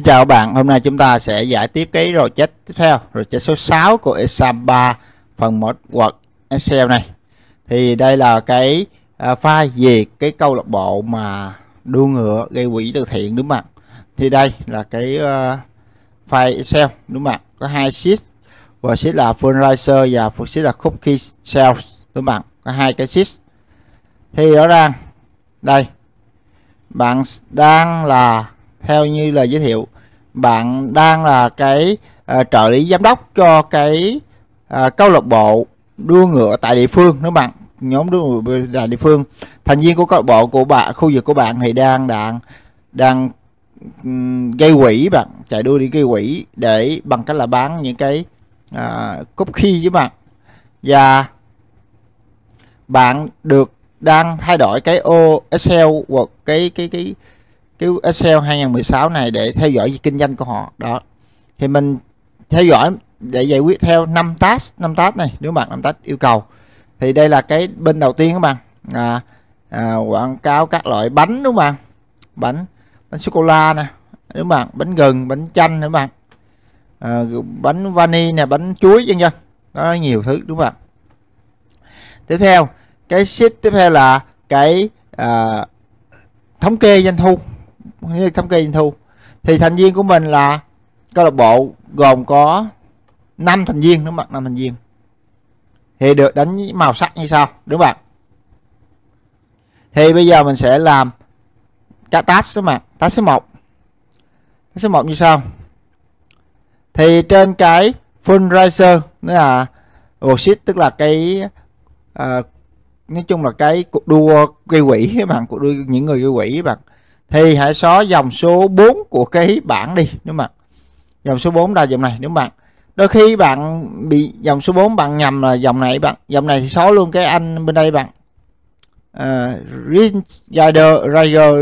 Xin chào các bạn, hôm nay chúng ta sẽ giải tiếp cái rồi chết tiếp theo, rồi chết số 6 của exam 3 phần 1 Word Excel này. Thì đây là cái à, file về cái câu lạc bộ mà đua ngựa gây quỹ từ thiện đúng không ạ? Thì đây là cái à, file Excel đúng không ạ? Có hai sheet. Và sheet là fundraiser và sheet là cookie sales đúng không ạ? Có hai cái sheet. Thì rõ ràng đây bạn đang là theo như lời giới thiệu bạn đang là cái uh, trợ lý giám đốc cho cái uh, câu lạc bộ đua ngựa tại địa phương nếu bạn nhóm đua ngựa tại địa phương thành viên của câu lạc bộ của bạn khu vực của bạn thì đang đang đang gây quỷ, bạn chạy đua đi gây quỷ để bằng cách là bán những cái uh, cúp khi với bạn và bạn được đang thay đổi cái ô Excel hoặc cái cái cái cái Excel 2016 này để theo dõi kinh doanh của họ đó thì mình theo dõi để giải quyết theo 5 task 5 task này nếu bạn 5 task yêu cầu thì đây là cái bên đầu tiên các bạn à, à, quảng cáo các loại bánh đúng không bạn bánh bánh sô cô la nè đúng không bạn bánh gừng bánh chanh đúng không bạn à, bánh vani nè bánh chuối vân vân đó nhiều thứ đúng không bạn tiếp theo cái sheet tiếp theo là cái à, thống kê doanh thu như thống kê doanh thu thì thành viên của mình là câu lạc bộ gồm có 5 thành viên đúng không bạn 5 thành viên thì được đánh màu sắc như sau đúng không bạn thì bây giờ mình sẽ làm các task đó mà task số 1 task số 1 như sau thì trên cái fundraiser nữa là worksheet tức là cái uh, nói chung là cái cuộc đua gây quỹ các bạn cuộc đua những người gây quỹ các bạn thì hãy xóa dòng số 4 của cái bảng đi nếu mà dòng số 4 là dòng này nếu không đôi khi bạn bị dòng số 4 bạn nhầm là dòng này bạn dòng này thì xóa luôn cái anh bên đây bạn uh, rider rider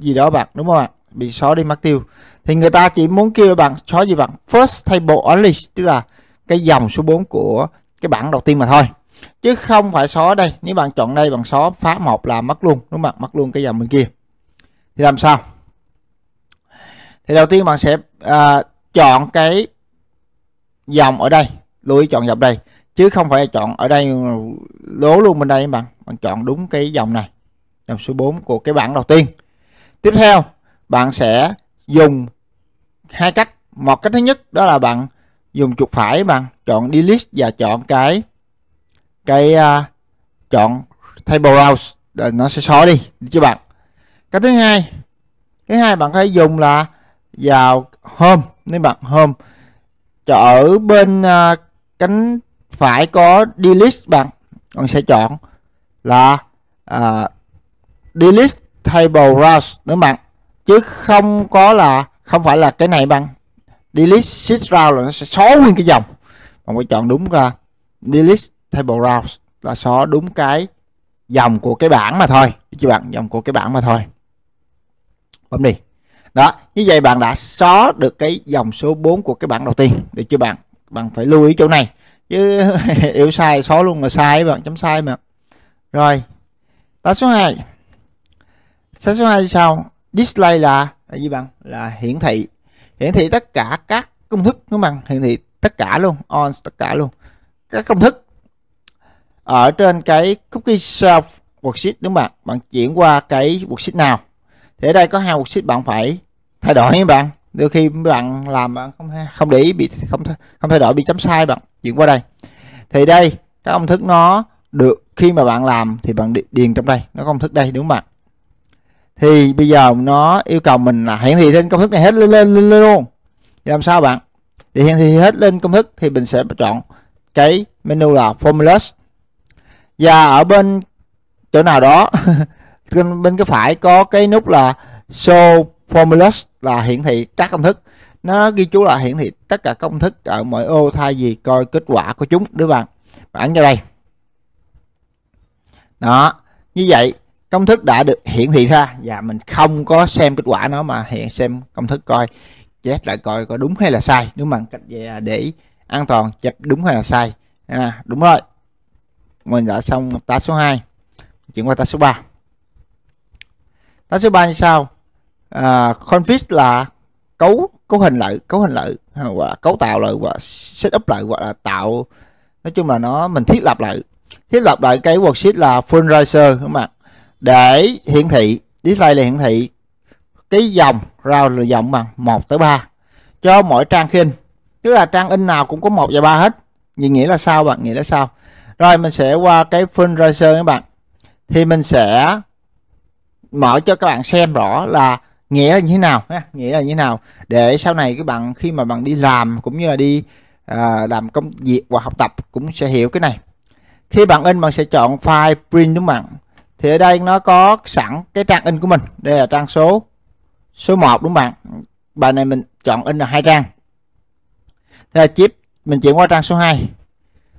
gì đó bạn đúng không ạ bị xóa đi mất tiêu thì người ta chỉ muốn kêu bạn xóa gì bạn first table only tức là cái dòng số 4 của cái bảng đầu tiên mà thôi chứ không phải xóa đây nếu bạn chọn đây bạn xóa phá một là mất luôn đúng không ạ mất luôn cái dòng bên kia thì làm sao thì đầu tiên bạn sẽ à, chọn cái dòng ở đây lưu ý chọn dòng đây chứ không phải chọn ở đây lố luôn bên đây bạn bạn chọn đúng cái dòng này dòng số 4 của cái bảng đầu tiên tiếp theo bạn sẽ dùng hai cách một cách thứ nhất đó là bạn dùng chuột phải bạn chọn delete và chọn cái cái uh, chọn table để nó sẽ xóa đi chứ bạn cái thứ hai cái hai bạn có thể dùng là vào home nếu bạn home ở bên uh, cánh phải có delete bạn bạn sẽ chọn là uh, à, delete table rows nữa bạn chứ không có là không phải là cái này bằng delete sheet row là nó sẽ xóa nguyên cái dòng bạn phải chọn đúng ra delete table rows là xóa đúng cái dòng của cái bảng mà thôi chứ bạn dòng của cái bảng mà thôi bấm đi đó như vậy bạn đã xóa được cái dòng số 4 của cái bảng đầu tiên được chưa bạn bạn phải lưu ý chỗ này chứ hiểu sai xóa luôn là sai bạn chấm sai mà rồi ta số 2 ta số 2 sao display là là gì bạn là hiển thị hiển thị tất cả các công thức các bạn hiển thị tất cả luôn on tất cả luôn các công thức ở trên cái cookie self worksheet đúng không bạn bạn chuyển qua cái worksheet nào thì ở đây có hai một sheet bạn phải thay đổi các bạn đôi khi bạn làm bạn không không để ý bị không không thay đổi bị chấm sai bạn chuyển qua đây thì đây các công thức nó được khi mà bạn làm thì bạn điền trong đây nó công thức đây đúng không bạn thì bây giờ nó yêu cầu mình là hiển thị lên công thức này hết lên lên, lên, lên luôn thì làm sao bạn để hiển thị hết lên công thức thì mình sẽ chọn cái menu là formulas và ở bên chỗ nào đó bên cái phải có cái nút là show formulas là hiển thị các công thức nó ghi chú là hiển thị tất cả công thức ở mọi ô thay vì coi kết quả của chúng đứa bạn bản cho đây đó như vậy công thức đã được hiển thị ra và mình không có xem kết quả nó mà hiện xem công thức coi chết lại coi có đúng hay là sai đúng bằng cách để an toàn chụp đúng hay là sai à, đúng rồi mình đã xong tá số 2 chuyển qua tá số 3 nó sẽ ban như sau à, config là cấu cấu hình lại cấu hình lại và cấu tạo lại và setup up lại hoặc là tạo nói chung là nó mình thiết lập lại thiết lập lại cái worksheet là fundraiser các bạn để hiển thị display là hiển thị cái dòng round là dòng bằng 1 tới 3 cho mỗi trang khi in tức là trang in nào cũng có một và ba hết vì nghĩa là sao bạn nghĩa là sao rồi mình sẽ qua cái fundraiser các bạn thì mình sẽ mở cho các bạn xem rõ là nghĩa là như thế nào ha, nghĩa là như thế nào để sau này các bạn khi mà bạn đi làm cũng như là đi à, làm công việc và học tập cũng sẽ hiểu cái này khi bạn in bạn sẽ chọn file print đúng không bạn thì ở đây nó có sẵn cái trang in của mình đây là trang số số 1 đúng không bạn bài này mình chọn in là hai trang thế là chip mình chuyển qua trang số 2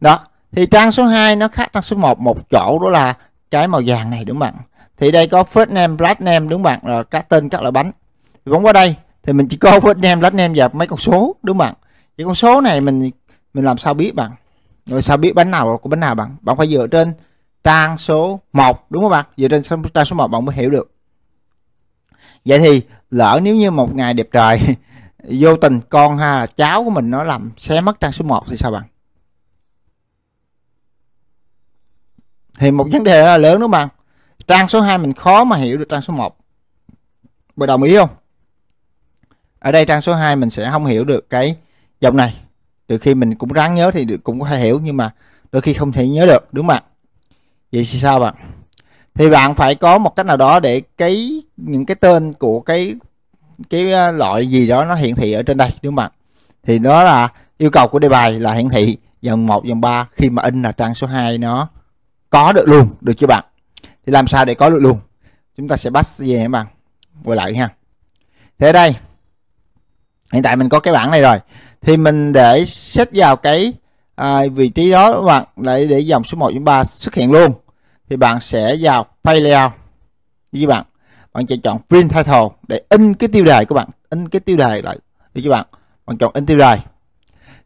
đó thì trang số 2 nó khác trang số 1 một chỗ đó là cái màu vàng này đúng không bạn thì đây có first name last name đúng bạn là các tên các loại bánh thì bấm qua đây thì mình chỉ có first name last name và mấy con số đúng bạn những con số này mình mình làm sao biết bạn rồi sao biết bánh nào của bánh nào bạn bạn phải dựa trên trang số 1 đúng không bạn dựa trên trang số 1 bạn mới hiểu được vậy thì lỡ nếu như một ngày đẹp trời vô tình con ha cháu của mình nó làm xé mất trang số 1 thì sao bạn thì một vấn đề là lớn đúng không bạn trang số 2 mình khó mà hiểu được trang số 1 bởi đồng ý không ở đây trang số 2 mình sẽ không hiểu được cái dòng này từ khi mình cũng ráng nhớ thì cũng có thể hiểu nhưng mà đôi khi không thể nhớ được đúng không ạ vậy thì sao bạn thì bạn phải có một cách nào đó để cái những cái tên của cái cái ờ, loại gì đó nó hiển thị ở trên đây đúng không ạ thì đó là yêu cầu của đề bài là hiển thị dòng 1 dòng 3 khi mà in là trang số 2 nó có được luôn được chưa bạn thì làm sao để có được luôn chúng ta sẽ bắt về các bạn quay lại ha thế đây hiện tại mình có cái bảng này rồi thì mình để xét vào cái à, vị trí đó các bạn để để dòng số 1 chúng ba xuất hiện luôn thì bạn sẽ vào pay layout với bạn bạn sẽ chọn print title để in cái tiêu đề của bạn in cái tiêu đề lại để các bạn bạn chọn in tiêu đề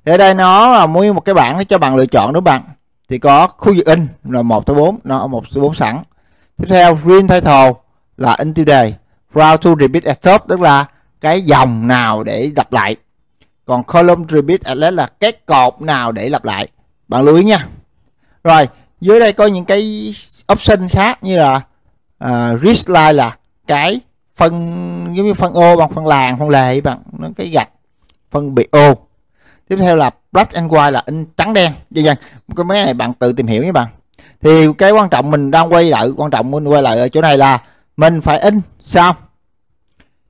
thế đây nó là mỗi một cái bảng để cho bạn lựa chọn đó bạn thì có khu vực in là một tới bốn nó một số bốn sẵn tiếp theo green title là in tiêu round to repeat at top tức là cái dòng nào để lặp lại còn column repeat at last là cái cột nào để lặp lại bạn lưu ý nha rồi dưới đây có những cái option khác như là uh, risk line là cái phân giống như phân ô bằng phân làng phân lệ bằng nó cái gạch phân biệt ô tiếp theo là black and white là in trắng đen dần dần cái máy này bạn tự tìm hiểu nhé bạn thì cái quan trọng mình đang quay lại quan trọng mình quay lại ở chỗ này là mình phải in sao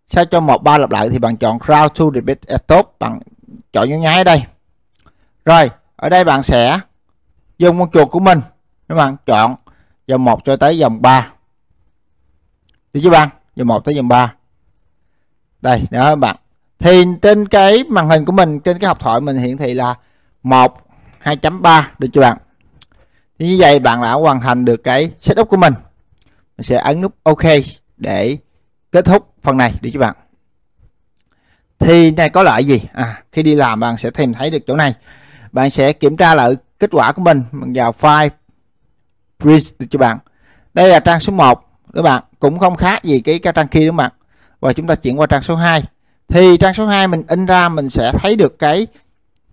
sao cho một ba lặp lại thì bạn chọn crowd to repeat as tốt bạn chọn những nháy đây rồi ở đây bạn sẽ dùng con chuột của mình các bạn chọn dòng 1 cho tới dòng 3 được chưa bạn dòng 1 tới dòng 3 đây đó bạn thì trên cái màn hình của mình trên cái học thoại mình hiển thị là 1 2.3 được chưa bạn như vậy bạn đã hoàn thành được cái setup của mình mình sẽ ấn nút ok để kết thúc phần này để cho bạn thì này có lợi gì à khi đi làm bạn sẽ tìm thấy được chỗ này bạn sẽ kiểm tra lại kết quả của mình mình vào file bridge được cho bạn đây là trang số 1 các bạn cũng không khác gì cái, cái trang kia đúng không bạn và chúng ta chuyển qua trang số 2 thì trang số 2 mình in ra mình sẽ thấy được cái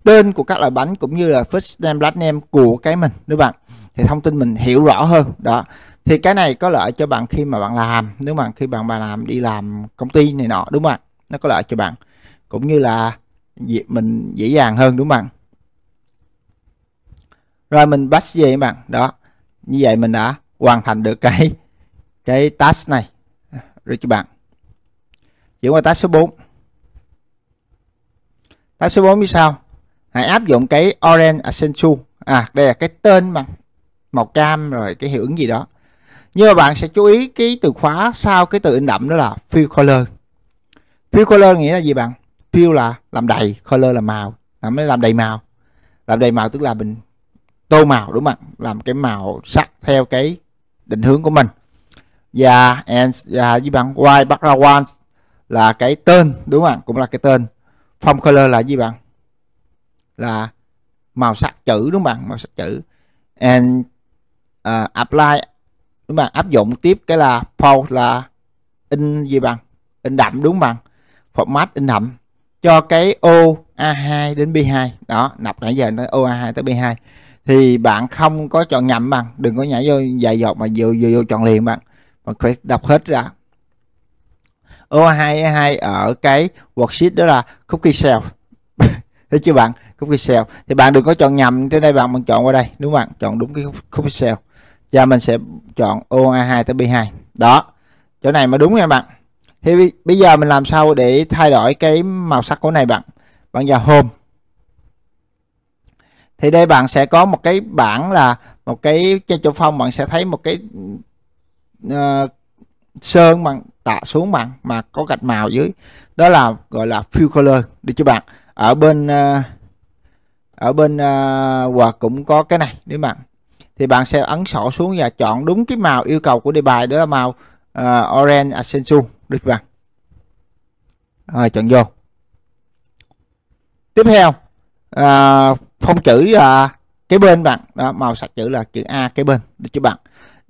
tên của các loại bánh cũng như là first name last name của cái mình đúng không bạn thì thông tin mình hiểu rõ hơn đó thì cái này có lợi cho bạn khi mà bạn làm nếu mà khi bạn bà làm đi làm công ty này nọ đúng không ạ nó có lợi cho bạn cũng như là mình dễ dàng hơn đúng không bạn rồi mình bắt gì các bạn đó như vậy mình đã hoàn thành được cái cái task này rồi cho bạn chuyển qua task số 4 task số 4 như sau hãy áp dụng cái orange essential à đây là cái tên bằng màu cam rồi cái hiệu ứng gì đó nhưng mà bạn sẽ chú ý cái từ khóa sau cái từ in đậm đó là fill color fill color nghĩa là gì bạn fill là làm đầy color là màu làm làm đầy màu làm đầy màu tức là mình tô màu đúng không làm cái màu sắc theo cái định hướng của mình và dạ, yeah, and và yeah, với bạn white background là cái tên đúng không cũng là cái tên form color là gì bạn là màu sắc chữ đúng không bạn màu sắc chữ and uh, apply đúng bạn áp dụng tiếp cái là post là in gì bằng in đậm đúng bằng format in đậm cho cái ô A2 đến B2 đó nạp nãy giờ tới ô A2 tới B2 thì bạn không có chọn nhầm bằng đừng có nhảy vô dài dọc mà vừa vừa vô chọn liền bạn mà phải đọc hết ra ô A2 A2 ở cái worksheet đó là cookie cell thấy chưa bạn cookie cell thì bạn đừng có chọn nhầm trên đây bạn bạn chọn qua đây đúng bạn chọn đúng cái cookie cell và dạ, mình sẽ chọn ô A2 tới B2 đó chỗ này mà đúng nha bạn thì bây giờ mình làm sao để thay đổi cái màu sắc của này bạn bạn vào home thì đây bạn sẽ có một cái bảng là một cái trên chỗ phong bạn sẽ thấy một cái uh, sơn bằng tạ xuống bằng mà có gạch màu dưới đó là gọi là fill color đi chưa bạn ở bên uh, ở bên uh, ờ, quạt cũng có cái này nếu bạn thì bạn sẽ ấn sổ xuống và chọn đúng cái màu yêu cầu của đề bài đó là màu uh, orange ascension được bạn rồi chọn vô tiếp theo uh, ờ, phong chữ là cái bên bạn đó màu sạch chữ là chữ A cái bên được chưa bạn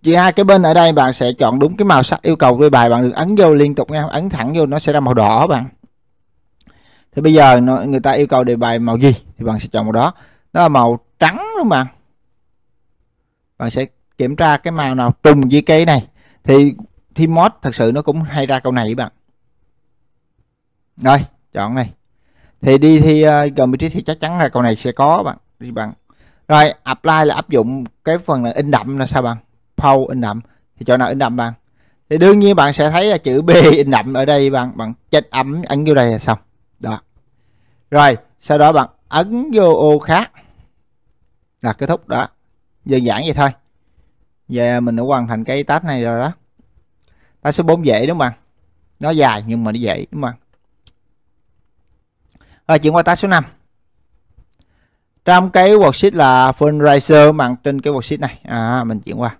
chữ A cái bên ở đây bạn sẽ chọn đúng cái màu sắc yêu cầu của bài bạn được ấn vô liên tục nha ấn thẳng vô nó sẽ ra màu đỏ bạn thì bây giờ nó, người ta yêu cầu đề bài màu gì thì bạn sẽ chọn màu đó đó là màu trắng đúng không bạn bạn sẽ kiểm tra cái màu nào trùng với cái này thì thì mod thật sự nó cũng hay ra câu này với bạn rồi chọn này thì đi thi uh, trí thì chắc chắn là câu này sẽ có bạn đi bạn rồi apply là áp dụng cái phần là in đậm là sao bạn pow in đậm thì chỗ nào in đậm bạn thì đương nhiên bạn sẽ thấy là chữ b in đậm ở đây bạn bạn chết ấm ấn vô đây là xong đó rồi sau đó bạn ấn vô ô khác là kết thúc đó đơn giản vậy thôi và mình đã hoàn thành cái task này rồi đó task số 4 dễ đúng không nó dài nhưng mà nó dễ đúng không rồi chuyển qua task số 5 trong cái worksheet là fundraiser bằng trên cái worksheet này à mình chuyển qua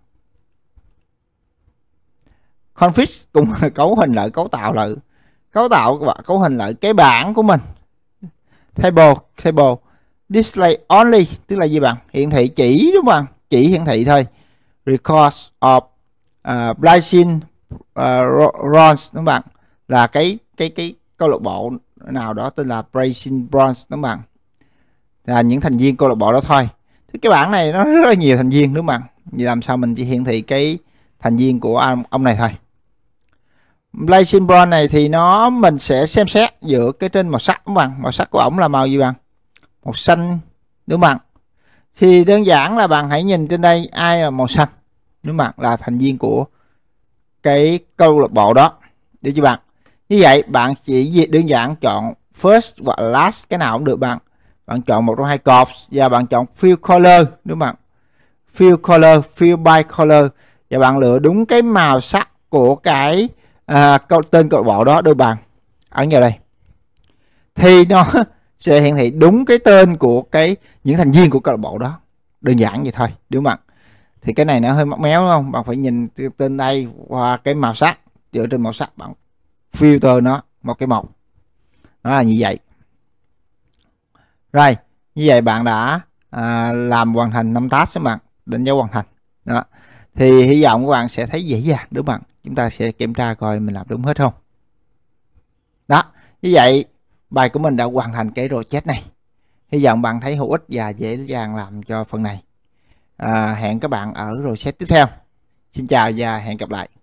config cũng là cấu hình lại cấu tạo lại cấu tạo và cấu hình lại cái bảng của mình table table display only tức là gì bạn hiển thị chỉ đúng không chỉ hiển thị thôi records of uh, Brazil uh, Bronze đúng bạn là cái cái cái câu lạc bộ nào đó tên là Brazil Bronze đúng bạn là những thành viên câu lạc bộ đó thôi thì cái bảng này nó rất là nhiều thành viên đúng bạn vậy làm sao mình chỉ hiển thị cái thành viên của ông, ông này thôi Blazing Bronze này thì nó mình sẽ xem xét giữa cái trên màu sắc đúng bạn màu sắc của ổng là màu gì bạn màu xanh đúng bạn thì đơn giản là bạn hãy nhìn trên đây ai là màu xanh nếu bạn là thành viên của cái câu lạc bộ đó được chưa bạn như vậy bạn chỉ việc đơn giản chọn first và last cái nào cũng được bạn bạn chọn một trong hai cột và bạn chọn fill color đúng bạn fill color fill by color và bạn lựa đúng cái màu sắc của cái à, câu tên câu lạc bộ đó đôi bạn ở nhà đây thì nó sẽ hiển thị đúng cái tên của cái những thành viên của câu lạc bộ đó đơn giản vậy thôi đúng không thì cái này nó hơi mắc méo đúng không bạn phải nhìn tên đây qua cái màu sắc dựa trên màu sắc bạn filter nó một cái màu nó là như vậy rồi như vậy bạn đã à, làm hoàn thành năm task các bạn đánh giá hoàn thành đó thì hy vọng các bạn sẽ thấy dễ dàng đúng không bạn chúng ta sẽ kiểm tra coi mình làm đúng hết không đó như vậy Bài của mình đã hoàn thành cái rô chết này. Hy vọng bạn thấy hữu ích và dễ dàng làm cho phần này. À, hẹn các bạn ở rô set tiếp theo. Xin chào và hẹn gặp lại.